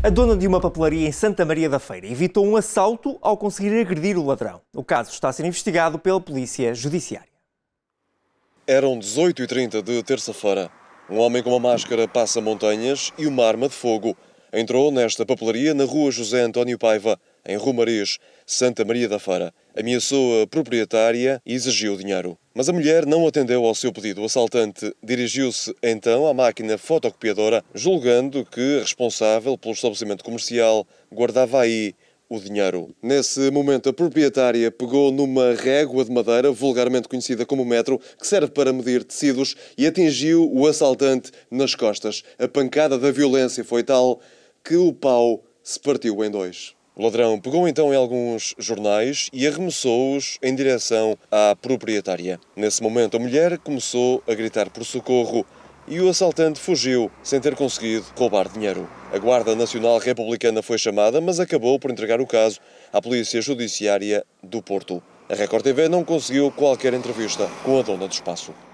A dona de uma papelaria em Santa Maria da Feira evitou um assalto ao conseguir agredir o ladrão. O caso está a ser investigado pela Polícia Judiciária. Eram 18h30 de terça-feira. Um homem com uma máscara passa montanhas e uma arma de fogo. Entrou nesta papelaria na rua José António Paiva, em Romariz, Santa Maria da Feira. Ameaçou a proprietária e exigiu dinheiro. Mas a mulher não atendeu ao seu pedido. O assaltante dirigiu-se então à máquina fotocopiadora, julgando que a responsável pelo estabelecimento comercial guardava aí o dinheiro. Nesse momento, a proprietária pegou numa régua de madeira, vulgarmente conhecida como metro, que serve para medir tecidos, e atingiu o assaltante nas costas. A pancada da violência foi tal que o pau se partiu em dois. O ladrão pegou então em alguns jornais e arremessou-os em direção à proprietária. Nesse momento, a mulher começou a gritar por socorro e o assaltante fugiu sem ter conseguido roubar dinheiro. A Guarda Nacional Republicana foi chamada, mas acabou por entregar o caso à Polícia Judiciária do Porto. A Record TV não conseguiu qualquer entrevista com a dona do espaço.